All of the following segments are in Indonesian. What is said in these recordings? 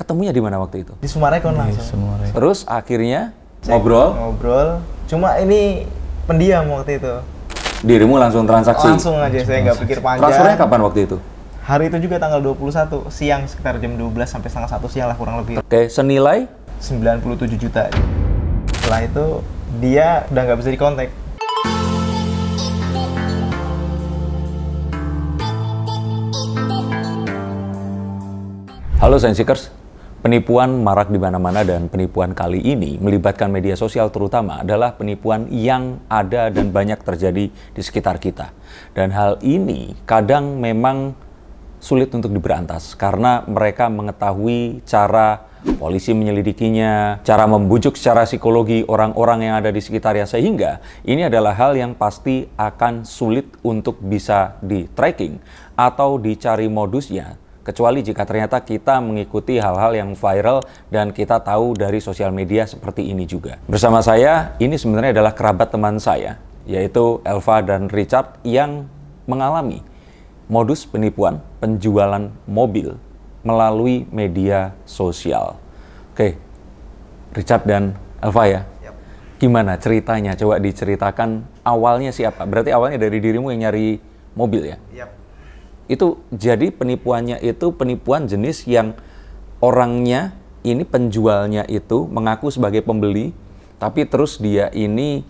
ketemunya di mana waktu itu? Di Sumarekon langsung. Sumarek. Terus akhirnya Cek, ngobrol. Ngobrol. Cuma ini pendiam waktu itu. Dirimu langsung transaksi. Langsung aja langsung saya nggak pikir panjang. Transfernya kapan waktu itu? Hari itu juga tanggal 21 siang sekitar jam 12 sampai setengah satu siang lah kurang lebih. Oke, senilai 97 juta. Setelah itu dia udah nggak bisa dikontak. Halo Science Seekers, Penipuan marak di mana-mana dan penipuan kali ini melibatkan media sosial terutama adalah penipuan yang ada dan banyak terjadi di sekitar kita. Dan hal ini kadang memang sulit untuk diberantas karena mereka mengetahui cara polisi menyelidikinya, cara membujuk secara psikologi orang-orang yang ada di sekitarnya sehingga ini adalah hal yang pasti akan sulit untuk bisa di tracking atau dicari modusnya kecuali jika ternyata kita mengikuti hal-hal yang viral dan kita tahu dari sosial media seperti ini juga. Bersama saya, ini sebenarnya adalah kerabat teman saya, yaitu Elva dan Richard yang mengalami modus penipuan penjualan mobil melalui media sosial. Oke, Richard dan Elva ya, gimana ceritanya? Coba diceritakan awalnya siapa? Berarti awalnya dari dirimu yang nyari mobil ya? Yep. Itu jadi penipuannya itu penipuan jenis yang orangnya ini penjualnya itu mengaku sebagai pembeli, tapi terus dia ini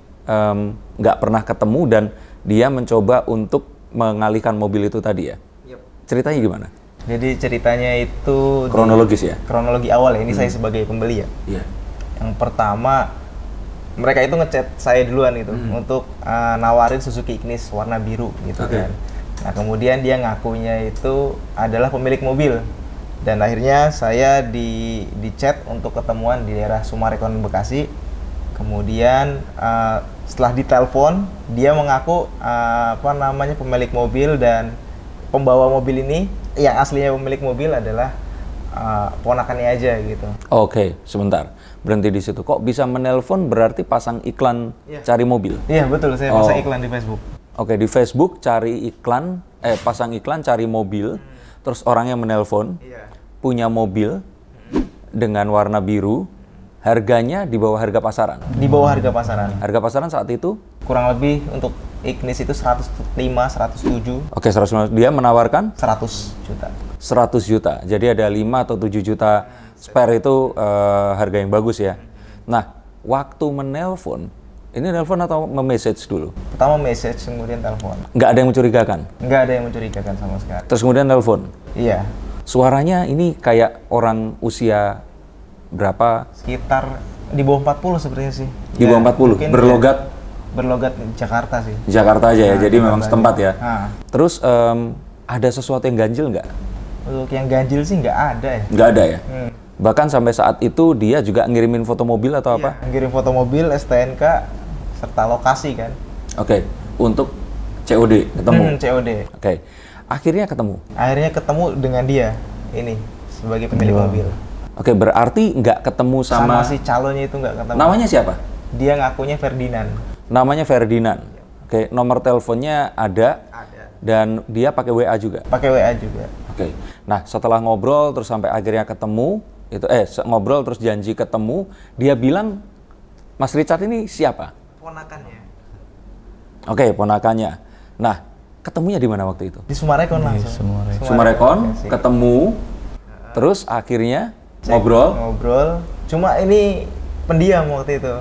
nggak um, pernah ketemu dan dia mencoba untuk mengalihkan mobil itu tadi ya. Yep. Ceritanya gimana? Jadi ceritanya itu kronologis di, ya. Kronologi awal ya. Ini hmm. saya sebagai pembeli ya. Yeah. Yang pertama mereka itu ngechat saya duluan gitu hmm. untuk uh, nawarin Suzuki Ignis warna biru gitu okay. kan. Nah kemudian dia ngakunya itu adalah pemilik mobil dan akhirnya saya di di chat untuk ketemuan di daerah Sumarekon Bekasi. Kemudian uh, setelah ditelepon dia mengaku uh, apa namanya pemilik mobil dan pembawa mobil ini yang aslinya pemilik mobil adalah uh, ponakannya aja gitu. Oke, sebentar. Berhenti di situ. Kok bisa menelpon berarti pasang iklan yeah. cari mobil? Iya, yeah, betul. Saya pasang oh. iklan di Facebook. Oke, di Facebook cari iklan, eh pasang iklan cari mobil, hmm. terus orangnya menelpon, iya. punya mobil hmm. dengan warna biru, hmm. harganya di bawah harga pasaran. Di bawah harga pasaran. Harga pasaran saat itu kurang lebih untuk Ignis itu 105, 107. Oke, okay, 105. Dia menawarkan 100 juta. 100 juta. Jadi ada 5 atau 7 juta hmm. spare itu uh, harga yang bagus ya. Nah, waktu menelpon ini telepon atau memessage dulu? Pertama message, kemudian telepon. Enggak ada yang mencurigakan? Enggak ada yang mencurigakan sama sekali. Terus kemudian telepon? Iya. Suaranya ini kayak orang usia berapa? Sekitar di bawah 40 sepertinya sih. Di ya, bawah 40? Berlogat? Ya, berlogat Jakarta sih. Jakarta aja ya, nah, jadi memang setempat aja. ya. Ha. Ah. Terus um, ada sesuatu yang ganjil nggak? Untuk yang ganjil sih nggak ada ya. Nggak ada ya? Hmm. Bahkan sampai saat itu dia juga ngirimin foto mobil atau iya, apa? Iya, ngirim foto mobil, STNK, serta lokasi kan. Oke, okay. untuk COD ketemu. Hmm, COD. Oke. Okay. Akhirnya ketemu. Akhirnya ketemu dengan dia ini sebagai pemilik hmm. mobil. Oke, okay, berarti nggak ketemu sama... sama si calonnya itu nggak ketemu. Namanya siapa? Dia ngakunya Ferdinand. Namanya Ferdinand. Oke, okay, nomor teleponnya ada. Ada. Dan dia pakai WA juga. Pakai WA juga. Oke. Okay. Nah, setelah ngobrol terus sampai akhirnya ketemu, itu eh ngobrol terus janji ketemu, dia bilang Mas Richard ini siapa? ponakannya. Oke, okay, ponakannya. Nah, ketemunya di mana waktu itu? Di Sumarekon langsung. Sumarekon, Sumarekon ketemu, uh, terus akhirnya Cek, ngobrol. Ngobrol. Cuma ini pendiam waktu itu.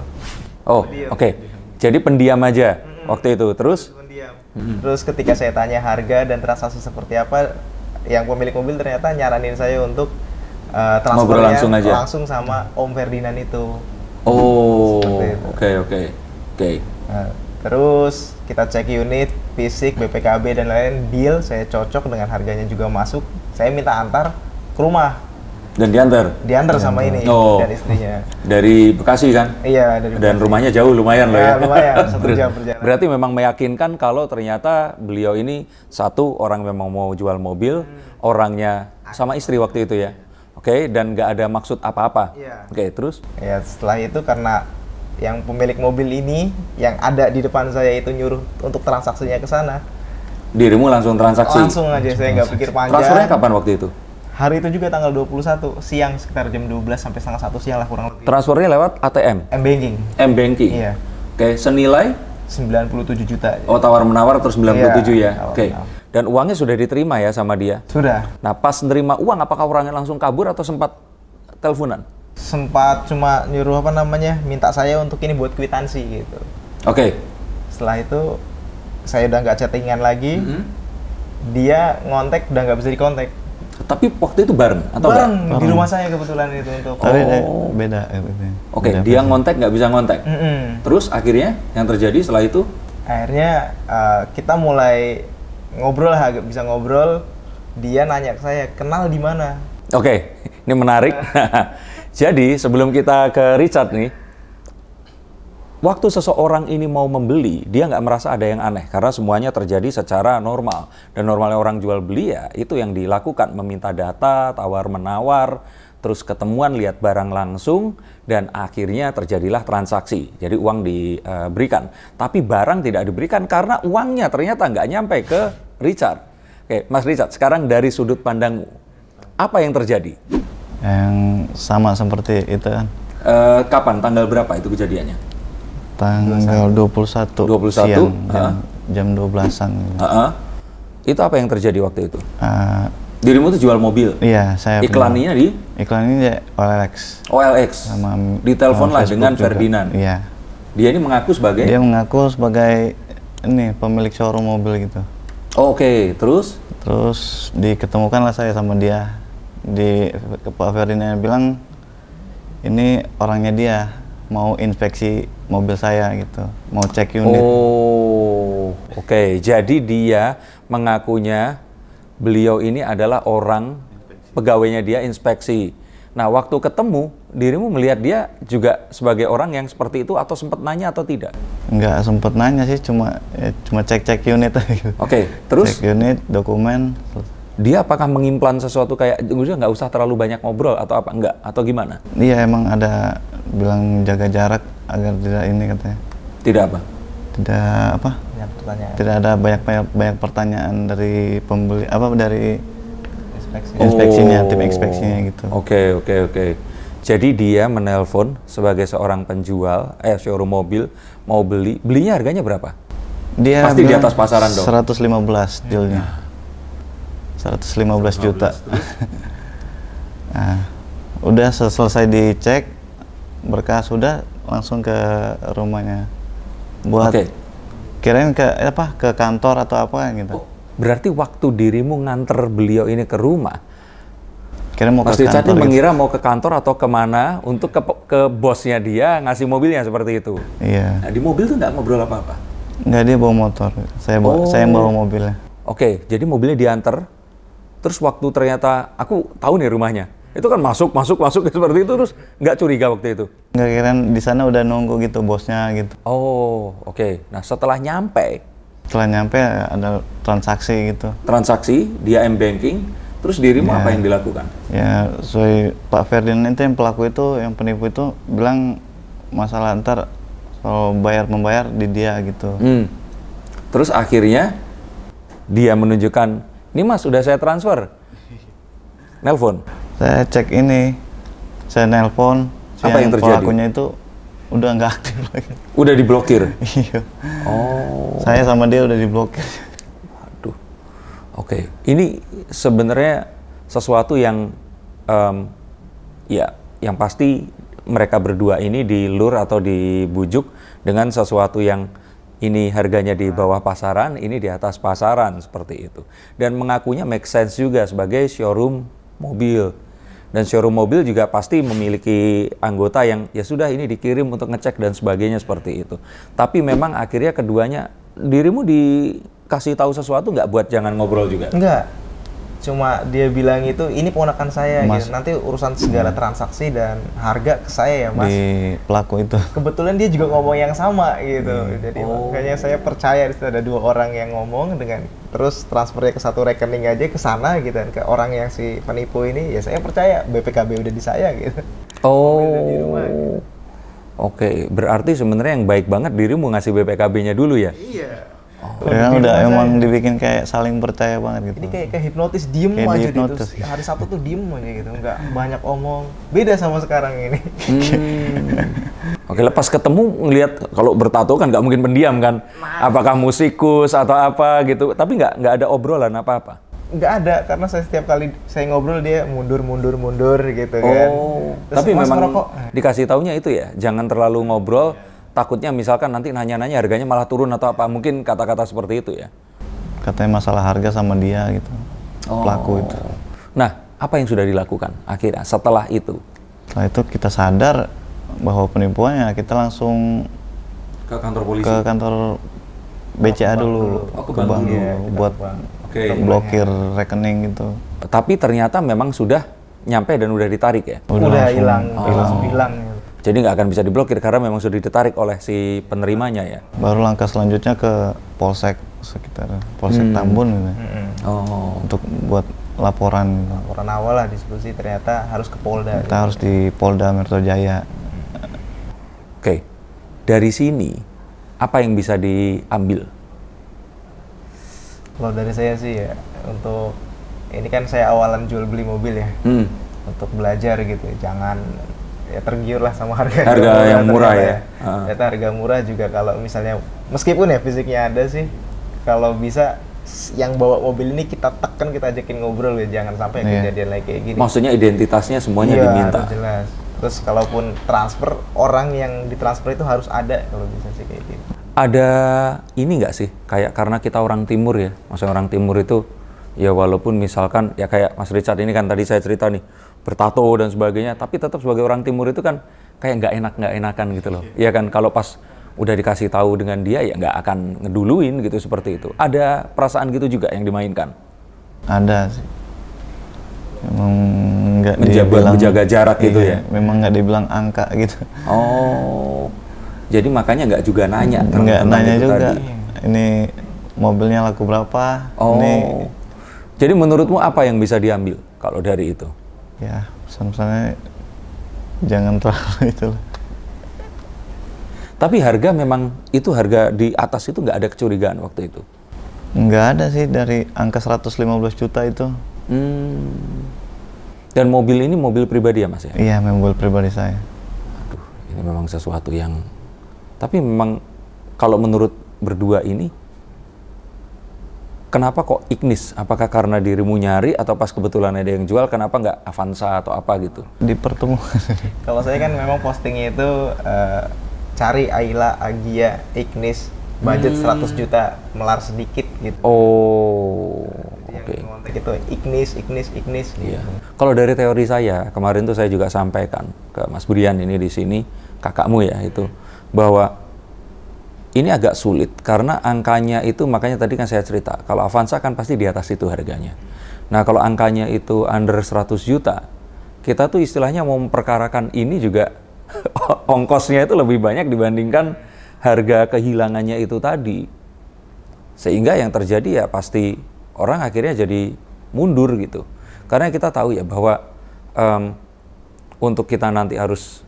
Oh, oke. Okay. Jadi pendiam aja mm-hmm. waktu itu. Terus? Pendiam. Terus ketika saya tanya harga dan transaksi seperti apa, yang pemilik mobil ternyata nyaranin saya untuk uh, transfernya ngobrol langsung aja. Langsung sama Om Ferdinand itu. Oh, oke oke. Okay, okay. Oke. Okay. Nah, terus kita cek unit, fisik, BPKB dan lain-lain. Deal saya cocok dengan harganya juga masuk. Saya minta antar ke rumah. Dan diantar? Diantar sama ini oh. dan istrinya. Dari Bekasi kan? Iya, dari Bekasi. Dan rumahnya jauh lumayan loh ya. ya lumayan, Berarti memang meyakinkan kalau ternyata beliau ini satu orang memang mau jual mobil, hmm. orangnya sama istri waktu itu ya. Oke, okay, dan nggak ada maksud apa-apa. Iya. Oke, okay, terus? Ya, setelah itu karena yang pemilik mobil ini yang ada di depan saya itu nyuruh untuk transaksinya ke sana. Dirimu langsung transaksi? Langsung aja, saya nggak pikir panjang. Transfernya kapan waktu itu? Hari itu juga tanggal 21 siang sekitar jam 12 sampai setengah satu siang lah kurang lebih. Transfernya lewat ATM? M banking. M banking. Iya. Oke, okay. senilai 97 juta. Oh, tawar-menawar terus 97 iya, ya. Oke. Okay. Dan uangnya sudah diterima ya sama dia? Sudah. Nah, pas nerima uang apakah orangnya langsung kabur atau sempat teleponan? sempat cuma nyuruh apa namanya minta saya untuk ini buat kwitansi gitu oke okay. setelah itu saya udah nggak chattingan lagi mm -hmm. dia ngontek udah nggak bisa dikontek. tapi waktu itu bareng atau bareng enggak? di rumah saya kebetulan itu untuk oh beda eh, beda, oke okay, dia ngontek nggak bisa ngontek mm -hmm. terus akhirnya yang terjadi setelah itu akhirnya uh, kita mulai ngobrol lah agak bisa ngobrol dia nanya ke saya kenal di mana oke okay. ini menarik eh. Jadi sebelum kita ke Richard nih, waktu seseorang ini mau membeli, dia nggak merasa ada yang aneh karena semuanya terjadi secara normal dan normalnya orang jual beli ya itu yang dilakukan meminta data, tawar menawar, terus ketemuan lihat barang langsung dan akhirnya terjadilah transaksi. Jadi uang diberikan, tapi barang tidak diberikan karena uangnya ternyata nggak nyampe ke Richard. Oke, Mas Richard, sekarang dari sudut pandangmu, apa yang terjadi? yang sama seperti itu kan. Uh, kapan tanggal berapa itu kejadiannya? Tanggal 21. 21 siang, uh ah. -huh. jam, jam 12-an. Gitu. Uh -huh. Itu apa yang terjadi waktu itu? Uh, Dirimu tuh jual mobil. Iya, saya iklannya di iklannya OLX. OLX. Sama di telepon lah dengan juga. Ferdinand. Iya. Dia ini mengaku sebagai Dia mengaku sebagai ini pemilik showroom mobil gitu. Oh, Oke, okay. terus? Terus diketemukan lah saya sama dia di Pak Ferdinand bilang ini orangnya dia mau inspeksi mobil saya gitu, mau cek unit. Oh, oke. Okay. Jadi dia mengakunya beliau ini adalah orang inspeksi. pegawainya dia inspeksi. Nah, waktu ketemu dirimu melihat dia juga sebagai orang yang seperti itu atau sempat nanya atau tidak? Enggak sempat nanya sih, cuma ya, cuma cek-cek unit Oke, okay, terus cek unit, dokumen. Selesai dia apakah mengimplan sesuatu kayak udah nggak usah terlalu banyak ngobrol atau apa enggak atau gimana? Iya emang ada bilang jaga jarak agar tidak ini katanya. Tidak apa? Tidak apa? Iya, tidak ada banyak banyak, banyak pertanyaan dari pembeli apa dari inspeksi. Oh. inspeksinya tim inspeksinya gitu. Oke okay, oke okay, oke. Okay. Jadi dia menelpon sebagai seorang penjual eh showroom mobil mau beli belinya harganya berapa? Dia pasti di atas pasaran dong. 115 dealnya. Ya 115 juta. nah, udah selesai dicek berkas sudah langsung ke rumahnya. Buat okay. kirain ke eh, apa ke kantor atau apa gitu. Oh, berarti waktu dirimu nganter beliau ini ke rumah Kira mau Mas Richard ini gitu. mengira mau ke kantor atau kemana untuk ke, ke bosnya dia ngasih mobilnya seperti itu. Iya. Nah, di mobil tuh nggak ngobrol apa-apa? Nggak, dia bawa motor. Saya bawa, oh. saya bawa mobilnya. Oke, okay, jadi mobilnya diantar terus waktu ternyata aku tahu nih rumahnya itu kan masuk masuk masuk seperti itu terus nggak curiga waktu itu nggak kira di sana udah nunggu gitu bosnya gitu oh oke okay. nah setelah nyampe setelah nyampe ada transaksi gitu transaksi dia m banking Terus dirimu ya, apa yang dilakukan? Ya, soi Pak Ferdinand itu yang pelaku itu, yang penipu itu bilang masalah ntar kalau bayar membayar di dia gitu. Hmm. Terus akhirnya dia menunjukkan ini mas, sudah saya transfer. Nelpon. Saya cek ini. Saya nelpon. Apa yang, yang terjadi? Pelakunya itu udah nggak aktif lagi. Udah diblokir? iya. Oh. Saya sama dia udah diblokir. Waduh. Oke. Okay. Ini sebenarnya sesuatu yang um, ya yang pasti mereka berdua ini dilur atau dibujuk dengan sesuatu yang ini harganya di bawah pasaran, ini di atas pasaran seperti itu. Dan mengakunya make sense juga sebagai showroom mobil. Dan showroom mobil juga pasti memiliki anggota yang ya sudah ini dikirim untuk ngecek dan sebagainya seperti itu. Tapi memang akhirnya keduanya dirimu dikasih tahu sesuatu nggak buat jangan ngobrol juga? Nggak cuma dia bilang itu ini ponakan saya gitu. mas, gitu. nanti urusan segala transaksi dan harga ke saya ya mas di pelaku itu kebetulan dia juga ngomong yang sama gitu hmm. jadi oh. makanya saya percaya itu ada dua orang yang ngomong dengan terus transfernya ke satu rekening aja ke sana gitu dan ke orang yang si penipu ini ya saya percaya BPKB udah di saya gitu oh oke berarti sebenarnya yang baik banget dirimu ngasih BPKB-nya dulu ya iya Oh. Ya udah emang ya? dibikin kayak saling percaya banget gitu. Ini kayak kayak hipnotis diem kayak aja hipnotis. gitu. Hari Sabtu tuh diem aja gitu, nggak banyak omong. Beda sama sekarang ini. Hmm. Oke, lepas ketemu ngelihat kalau bertato kan nggak mungkin pendiam kan. Nah. Apakah musikus atau apa gitu, tapi nggak nggak ada obrolan apa-apa nggak ada karena saya setiap kali saya ngobrol dia mundur mundur mundur gitu kan. oh, kan. Terus, tapi memang ngerokok. Nah. dikasih taunya itu ya, jangan terlalu ngobrol. Yeah takutnya misalkan nanti nanya-nanya harganya malah turun atau apa mungkin kata-kata seperti itu ya katanya masalah harga sama dia gitu oh. pelaku itu oh. nah apa yang sudah dilakukan akhirnya setelah itu setelah itu kita sadar bahwa penipuannya kita langsung ke kantor polisi ke kantor BCA dulu oh, ke, bank dulu ya, buat okay. Iya. blokir ya. rekening gitu tapi ternyata memang sudah nyampe dan udah ditarik ya udah hilang hilang ya. Jadi nggak akan bisa diblokir karena memang sudah ditarik oleh si penerimanya ya. Baru langkah selanjutnya ke polsek sekitar polsek hmm. Tambun gitu. Ya. Hmm. Oh. Untuk buat laporan. Gitu. Laporan awal lah diskusi ternyata harus ke Polda. Kita gitu. harus di Polda Metro Jaya. Oke, dari sini apa yang bisa diambil? Kalau dari saya sih ya untuk ini kan saya awalan jual beli mobil ya. Hmm. Untuk belajar gitu, jangan ya tergiur lah sama harga harga murah yang murah ya. ya. Ah. Ternyata harga murah juga kalau misalnya meskipun ya fisiknya ada sih kalau bisa yang bawa mobil ini kita tekan kita ajakin ngobrol ya jangan sampai yeah. kejadian lagi kayak gini. Maksudnya identitasnya semuanya iya, diminta. jelas. Terus kalaupun transfer orang yang ditransfer itu harus ada kalau bisa sih kayak gitu. Ada ini nggak sih kayak karena kita orang timur ya, maksudnya orang timur itu ya walaupun misalkan ya kayak Mas Richard ini kan tadi saya cerita nih bertato dan sebagainya tapi tetap sebagai orang timur itu kan kayak nggak enak nggak enakan gitu loh iya kan kalau pas udah dikasih tahu dengan dia ya nggak akan ngeduluin gitu seperti itu ada perasaan gitu juga yang dimainkan ada sih memang nggak dibilang menjaga jarak gitu iya, gitu ya memang nggak dibilang angka gitu oh jadi makanya nggak juga nanya nggak nanya juga tadi. ini mobilnya laku berapa oh ini... jadi menurutmu apa yang bisa diambil kalau dari itu ya pesan-pesannya jangan terlalu itu Tapi harga memang itu harga di atas itu nggak ada kecurigaan waktu itu? Nggak ada sih dari angka 115 juta itu. Hmm. Dan mobil ini mobil pribadi ya mas ya? Iya mobil pribadi saya. Aduh ini memang sesuatu yang... Tapi memang kalau menurut berdua ini kenapa kok Ignis? Apakah karena dirimu nyari atau pas kebetulan ada yang jual? Kenapa nggak Avanza atau apa gitu? Di pertemuan. Kalau saya kan memang postingnya itu uh, cari Ayla, Agia, Ignis, budget hmm. 100 juta, melar sedikit gitu. Oh. oke. okay. itu Ignis, Ignis, Ignis. Iya. Gitu. Kalau dari teori saya kemarin tuh saya juga sampaikan ke Mas Brian ini di sini kakakmu ya itu bahwa ini agak sulit karena angkanya itu makanya tadi kan saya cerita kalau Avanza kan pasti di atas itu harganya. Nah kalau angkanya itu under 100 juta, kita tuh istilahnya mau memperkarakan ini juga ongkosnya itu lebih banyak dibandingkan harga kehilangannya itu tadi. Sehingga yang terjadi ya pasti orang akhirnya jadi mundur gitu. Karena kita tahu ya bahwa um, untuk kita nanti harus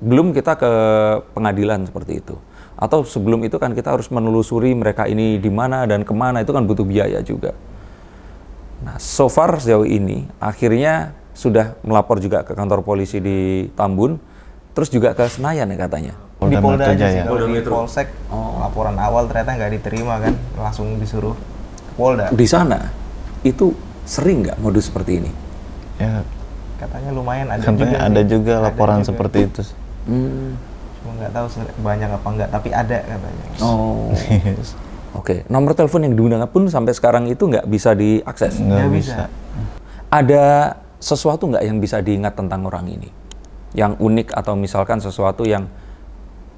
belum kita ke pengadilan seperti itu atau sebelum itu kan kita harus menelusuri mereka ini di mana dan kemana, itu kan butuh biaya juga. Nah, so far sejauh ini, akhirnya sudah melapor juga ke kantor polisi di Tambun, terus juga ke Senayan ya katanya. Polda di Polda aja sih, ya. Polda di Polsek oh. laporan awal ternyata nggak diterima kan, langsung disuruh ke Polda. Di sana itu sering nggak modus seperti ini? Ya, katanya lumayan ada katanya juga. ada juga laporan ada juga. seperti itu. Hmm cuma nggak tahu banyak apa enggak tapi ada katanya oh yes. oke okay. nomor telepon yang digunakan pun sampai sekarang itu nggak bisa diakses nggak bisa. bisa ada sesuatu nggak yang bisa diingat tentang orang ini yang unik atau misalkan sesuatu yang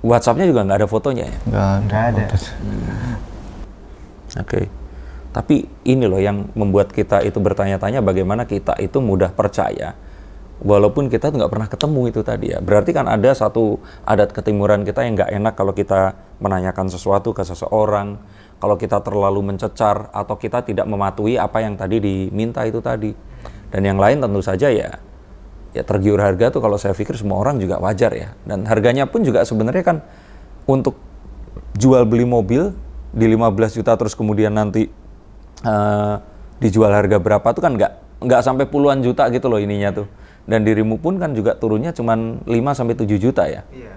WhatsAppnya juga nggak ada fotonya ya nggak ada hmm. oke okay. tapi ini loh yang membuat kita itu bertanya-tanya bagaimana kita itu mudah percaya walaupun kita nggak pernah ketemu itu tadi ya. Berarti kan ada satu adat ketimuran kita yang nggak enak kalau kita menanyakan sesuatu ke seseorang, kalau kita terlalu mencecar atau kita tidak mematuhi apa yang tadi diminta itu tadi. Dan yang lain tentu saja ya ya tergiur harga tuh kalau saya pikir semua orang juga wajar ya. Dan harganya pun juga sebenarnya kan untuk jual beli mobil di 15 juta terus kemudian nanti uh, dijual harga berapa tuh kan nggak nggak sampai puluhan juta gitu loh ininya tuh dan dirimu pun kan juga turunnya cuma 5 sampai 7 juta ya. Iya.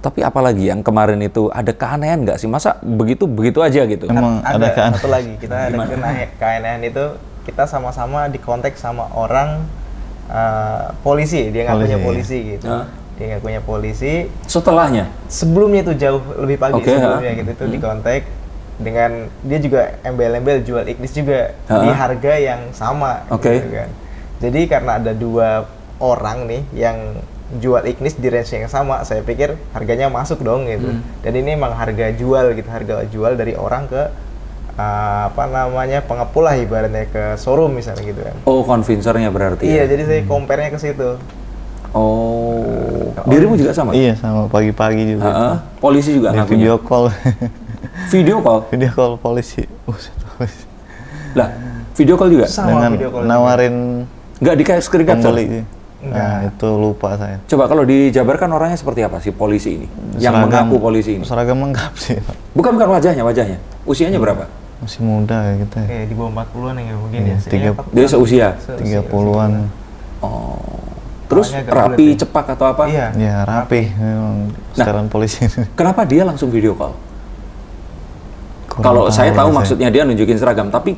Tapi apalagi yang kemarin itu ada keanehan nggak sih? Masa begitu begitu aja gitu? Emang ada, ada keanehan. satu lagi kita ada keanehan itu kita sama-sama di konteks sama orang uh, polisi dia nggak punya polisi gitu. Uh. Dia nggak punya polisi. Setelahnya? Sebelumnya itu jauh lebih pagi okay, sebelumnya uh. gitu itu hmm. di konteks dengan dia juga embel-embel jual Ignis juga uh di harga yang sama okay. gitu kan. Jadi karena ada dua orang nih yang jual Ignis di range yang sama, saya pikir harganya masuk dong gitu. Hmm. Dan ini emang harga jual gitu, harga jual dari orang ke uh, apa namanya pengepul lah ibaratnya ke showroom misalnya gitu kan. Oh, konvensornya berarti. Iya, ya? jadi saya hmm. compare-nya ke situ. Oh, dirimu juga sama? Iya, sama pagi-pagi juga. Uh huh Polisi juga Di video call. Video call. Video call uh, polisi. lah, video call juga. Sama Dengan video call nawarin nggak di kayak keringat kan, Nah, itu lupa saya. Coba kalau dijabarkan orangnya seperti apa sih polisi ini? Seragam, yang mengaku polisi ini. Seragam lengkap sih. Bukan bukan wajahnya, wajahnya. Usianya berapa? Masih muda ya kita. Ya. di bawah 40-an ya mungkin iya, ya. ya dia seusia. Tiga an Oh. Terus rapi, cepat atau apa? Iya, ya, rapi. Memang nah, polisi. Kenapa dia langsung video call? Kalau saya tahu ya, maksudnya dia nunjukin seragam, tapi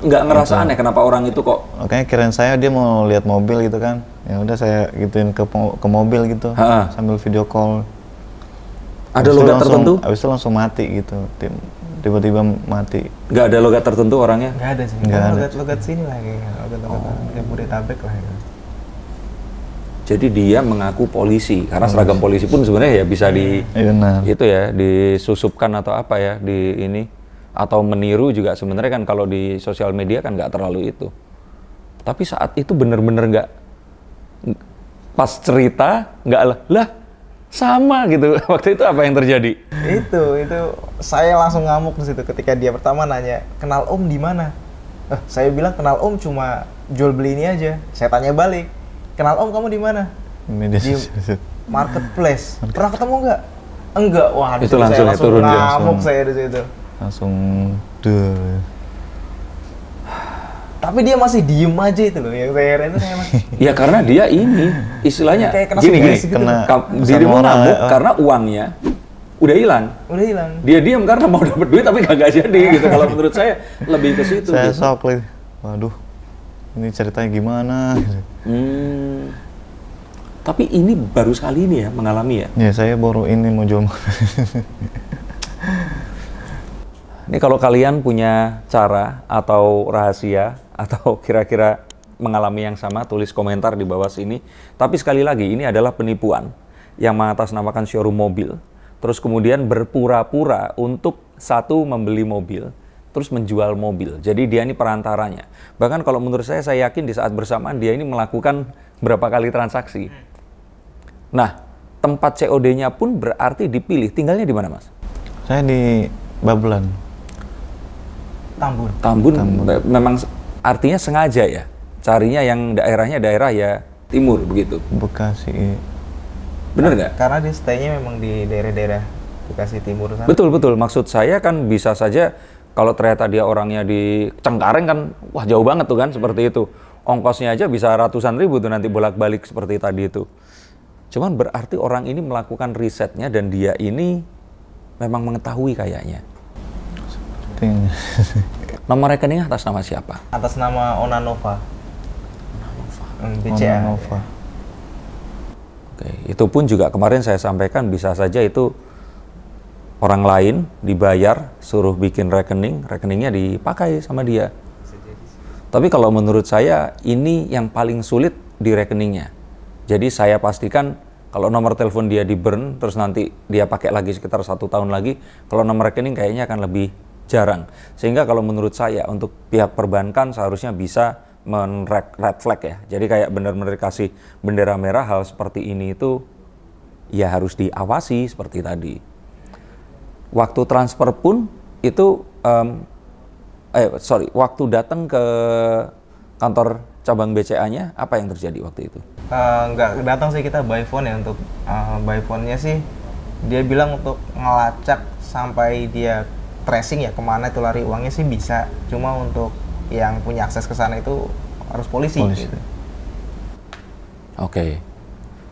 nggak ngerasa aneh kenapa orang itu kok. Oke, kirain saya dia mau lihat mobil gitu kan. Ya udah saya gituin ke ke mobil gitu ha -ha. sambil video call. Ada logat tertentu? Abis itu langsung mati gitu, tiba-tiba mati. Nggak ada logat tertentu orangnya? Nggak ada sih. Nggak ada. Logat-logat sini lagi, logat-logat oh. Jabodetabek lah ya. Jadi dia mengaku polisi karena seragam polisi pun sebenarnya ya bisa di iya, itu ya disusupkan atau apa ya di ini atau meniru juga sebenarnya kan kalau di sosial media kan nggak terlalu itu. Tapi saat itu bener-bener nggak pas cerita nggak lah lah sama gitu waktu itu apa yang terjadi itu itu saya langsung ngamuk di situ ketika dia pertama nanya kenal om di mana eh, saya bilang kenal om cuma jual beli ini aja saya tanya balik kenal om kamu di mana media di marketplace pernah ketemu enggak? enggak wah itu langsung, saya ya, langsung turun ya, ngamuk langsung, saya di situ langsung de tapi dia masih diem aja itu loh yang saya heran itu ya karena dia ini istilahnya kayak kena gini gini gitu. kena dirimu ngamuk ya. Oh. karena uangnya udah hilang udah hilang dia diem karena mau dapat duit tapi gak jadi gitu kalau menurut saya lebih ke situ saya gitu. sok waduh ini ceritanya gimana hmm. tapi ini baru sekali ini ya mengalami ya ya saya baru ini mau jual ini kalau kalian punya cara atau rahasia atau kira-kira mengalami yang sama tulis komentar di bawah sini tapi sekali lagi ini adalah penipuan yang mengatasnamakan showroom mobil terus kemudian berpura-pura untuk satu membeli mobil terus menjual mobil. Jadi dia ini perantaranya. Bahkan kalau menurut saya, saya yakin di saat bersamaan dia ini melakukan berapa kali transaksi. Nah, tempat COD-nya pun berarti dipilih. Tinggalnya di mana, Mas? Saya di Babelan. Tambun. Tambun. Tambun. Memang artinya sengaja ya. Carinya yang daerahnya daerah ya timur begitu. Bekasi. Bener nggak? Karena dia stay-nya memang di daerah-daerah Bekasi Timur sana. Betul betul. Maksud saya kan bisa saja kalau ternyata dia orangnya di Cengkareng kan, wah jauh banget tuh kan seperti itu. Ongkosnya aja bisa ratusan ribu tuh nanti bolak-balik seperti tadi itu. Cuman berarti orang ini melakukan risetnya dan dia ini memang mengetahui kayaknya. Nomor rekening atas nama siapa? Atas nama Onanova. Onanova. Hmm, BCA. Onanova. Oke, itu pun juga kemarin saya sampaikan bisa saja itu orang lain dibayar suruh bikin rekening rekeningnya dipakai sama dia tapi kalau menurut saya ini yang paling sulit di rekeningnya jadi saya pastikan kalau nomor telepon dia di burn terus nanti dia pakai lagi sekitar satu tahun lagi kalau nomor rekening kayaknya akan lebih jarang sehingga kalau menurut saya untuk pihak perbankan seharusnya bisa men red flag ya jadi kayak benar-benar kasih bendera merah hal seperti ini itu ya harus diawasi seperti tadi waktu transfer pun itu um, eh sorry waktu datang ke kantor cabang BCA-nya apa yang terjadi waktu itu? Uh, eh, enggak datang sih kita by phone ya untuk uh, by phone-nya sih dia bilang untuk ngelacak sampai dia tracing ya kemana itu lari uangnya sih bisa cuma untuk yang punya akses ke sana itu harus polisi, gitu. polisi. gitu. Oke. Okay.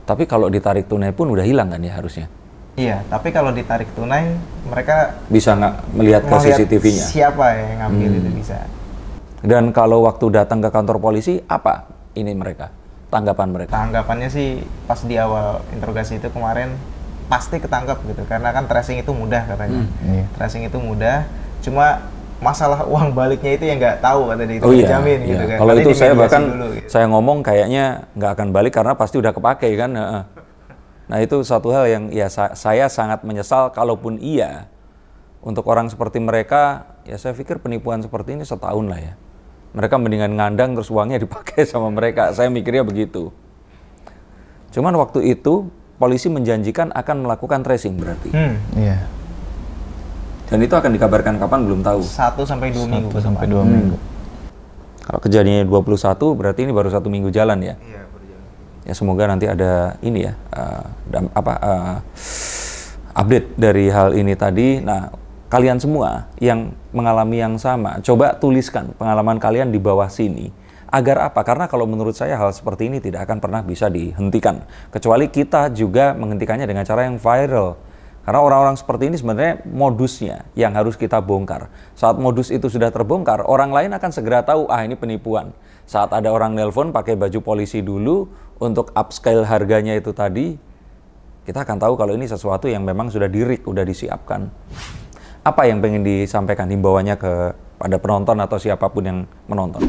Tapi kalau ditarik tunai pun udah hilang kan ya harusnya? Iya, tapi kalau ditarik tunai, mereka bisa nggak melihat ke CCTV-nya? Siapa yang ngambil hmm. itu bisa. Dan kalau waktu datang ke kantor polisi, apa ini mereka? Tanggapan mereka? Tanggapannya sih pas di awal interogasi itu kemarin pasti ketangkap gitu, karena kan tracing itu mudah katanya. Hmm. Iya. Tracing itu mudah, cuma masalah uang baliknya itu yang nggak tahu katanya itu oh, iya, dijamin iya. gitu kan. Kalau itu saya bahkan dulu, gitu. saya ngomong kayaknya nggak akan balik karena pasti udah kepake kan. Nah itu satu hal yang ya saya sangat menyesal kalaupun iya untuk orang seperti mereka ya saya pikir penipuan seperti ini setahun lah ya. Mereka mendingan ngandang terus uangnya dipakai sama mereka. Saya mikirnya begitu. Cuman waktu itu polisi menjanjikan akan melakukan tracing berarti. Hmm. iya. Dan itu akan dikabarkan kapan belum tahu. Satu sampai dua minggu. Satu sampai dua hmm. minggu. Hmm. Kalau kejadiannya 21 berarti ini baru satu minggu jalan ya. Iya ya semoga nanti ada ini ya uh, dam, apa uh, update dari hal ini tadi nah kalian semua yang mengalami yang sama coba tuliskan pengalaman kalian di bawah sini agar apa karena kalau menurut saya hal seperti ini tidak akan pernah bisa dihentikan kecuali kita juga menghentikannya dengan cara yang viral karena orang-orang seperti ini sebenarnya modusnya yang harus kita bongkar. Saat modus itu sudah terbongkar, orang lain akan segera tahu, ah ini penipuan. Saat ada orang nelpon pakai baju polisi dulu, untuk upscale harganya itu tadi, kita akan tahu kalau ini sesuatu yang memang sudah dirik, sudah disiapkan. Apa yang pengen disampaikan himbauannya ke pada penonton atau siapapun yang menonton?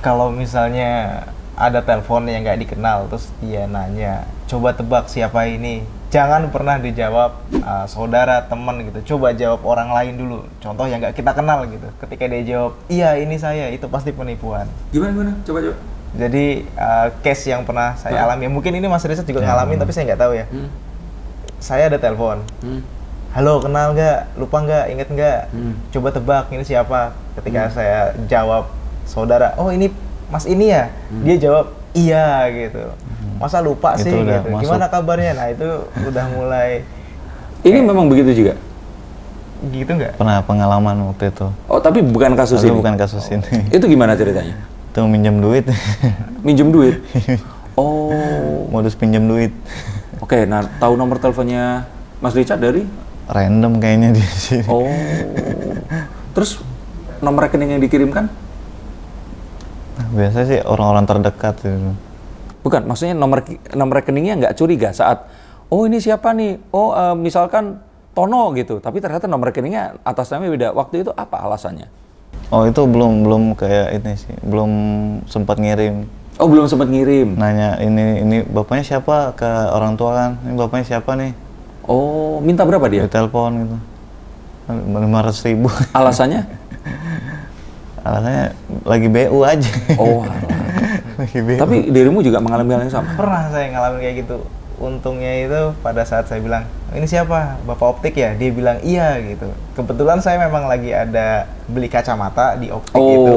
Kalau misalnya ada telepon yang nggak dikenal, terus dia nanya, coba tebak siapa ini? Jangan pernah dijawab uh, saudara, teman gitu. Coba jawab orang lain dulu. Contoh yang nggak kita kenal gitu. Ketika dia jawab, iya ini saya, itu pasti penipuan. Gimana gimana? Coba coba. Jadi uh, case yang pernah saya hmm. alami, mungkin ini Mas Rizet juga ya. ngalamin tapi saya nggak tahu ya. Hmm. Saya ada telepon. Hmm. Halo, kenal nggak? Lupa nggak? Ingat nggak? Hmm. Coba tebak ini siapa. Ketika hmm. saya jawab saudara, oh ini Mas ini ya. Hmm. Dia jawab iya gitu. Hmm. Masa lupa itu sih gitu. Gimana kabarnya? Nah itu udah mulai. Ini kayak, memang begitu juga gitu nggak? Pernah pengalaman waktu itu. Oh tapi bukan kasus Lalu ini. Bukan kasus oh. ini. Itu gimana ceritanya? Tuh minjem duit. minjem duit. Oh. Modus pinjam duit. Oke, okay, nah tahu nomor teleponnya Mas Richard dari? Random kayaknya di sini. Oh. Terus nomor rekening yang dikirimkan? biasa biasanya sih orang-orang terdekat gitu. Bukan, maksudnya nomor nomor rekeningnya nggak curiga saat oh ini siapa nih? Oh uh, misalkan Tono gitu, tapi ternyata nomor rekeningnya atas nama beda. Waktu itu apa alasannya? Oh itu belum belum kayak ini sih, belum sempat ngirim. Oh belum sempat ngirim. Nanya ini ini bapaknya siapa ke orang tua kan? Ini bapaknya siapa nih? Oh minta berapa dia? Di telepon gitu, lima ratus ribu. Alasannya? Alasannya lagi bu aja. Oh. lagi BU. Tapi dirimu juga mengalami hal yang sama? Pernah saya ngalamin kayak gitu untungnya itu pada saat saya bilang ini siapa bapak optik ya dia bilang iya gitu kebetulan saya memang lagi ada beli kacamata di optik oh. itu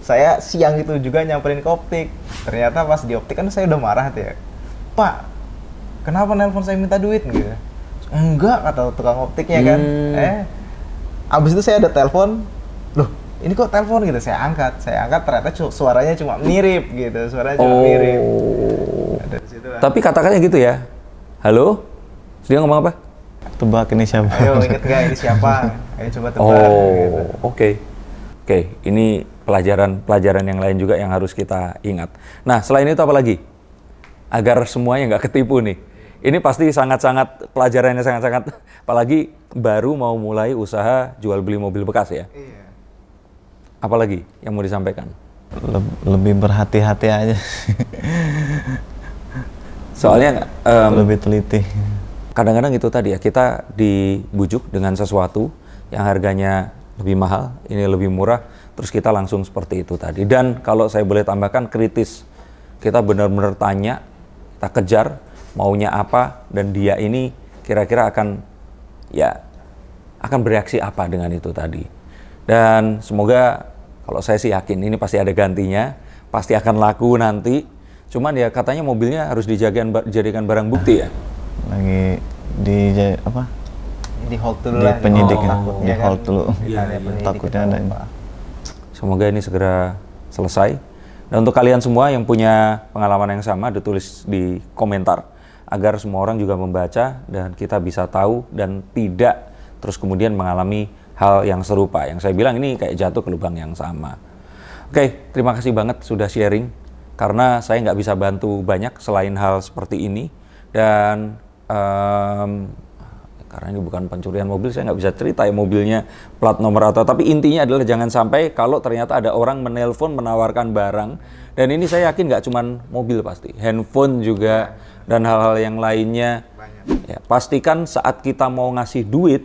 saya siang itu juga nyamperin ke optik ternyata pas di optik kan saya udah marah tuh ya pak kenapa nelpon saya minta duit gitu enggak kata tukang optiknya kan hmm. eh abis itu saya ada telepon loh ini kok telepon gitu saya angkat saya angkat ternyata suaranya cuma mirip gitu suaranya cuma oh. mirip gitu Tapi katakannya gitu ya. Halo? Dia ngomong apa? Tebak ini siapa? Ayo inget gak ini siapa? Ayo coba tebak. Oh, oke. Gitu. Oke, okay. okay. ini pelajaran-pelajaran yang lain juga yang harus kita ingat. Nah, selain itu apa lagi? Agar semuanya nggak ketipu nih. Ini pasti sangat-sangat pelajarannya sangat-sangat apalagi baru mau mulai usaha jual beli mobil bekas ya. Iya. Apalagi yang mau disampaikan? lebih berhati-hati aja soalnya um, lebih teliti kadang-kadang itu tadi ya kita dibujuk dengan sesuatu yang harganya lebih mahal ini lebih murah terus kita langsung seperti itu tadi dan kalau saya boleh tambahkan kritis kita benar-benar tanya kita kejar maunya apa dan dia ini kira-kira akan ya akan bereaksi apa dengan itu tadi dan semoga kalau saya sih yakin ini pasti ada gantinya pasti akan laku nanti Cuman ya katanya mobilnya harus dijagain dijadikan barang bukti ya. Lagi di apa? Di hold dulu di Penyidik oh, Di ya kan? hold dulu. Ya, Takutnya ada. Semoga ini segera selesai. Dan untuk kalian semua yang punya pengalaman yang sama, ditulis di komentar agar semua orang juga membaca dan kita bisa tahu dan tidak terus kemudian mengalami hal yang serupa. Yang saya bilang ini kayak jatuh ke lubang yang sama. Oke, terima kasih banget sudah sharing karena saya nggak bisa bantu banyak selain hal seperti ini dan um, karena ini bukan pencurian mobil saya nggak bisa cerita ya mobilnya plat nomor atau tapi intinya adalah jangan sampai kalau ternyata ada orang menelpon menawarkan barang dan ini saya yakin nggak cuman mobil pasti handphone juga dan hal-hal yang lainnya ya, pastikan saat kita mau ngasih duit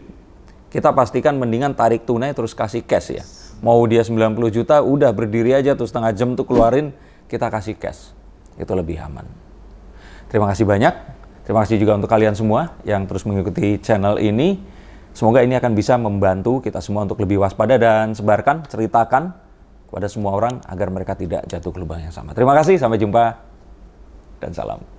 kita pastikan mendingan tarik tunai terus kasih cash ya mau dia 90 juta udah berdiri aja tuh setengah jam tuh keluarin kita kasih cash. Itu lebih aman. Terima kasih banyak. Terima kasih juga untuk kalian semua yang terus mengikuti channel ini. Semoga ini akan bisa membantu kita semua untuk lebih waspada dan sebarkan, ceritakan kepada semua orang agar mereka tidak jatuh ke lubang yang sama. Terima kasih, sampai jumpa dan salam.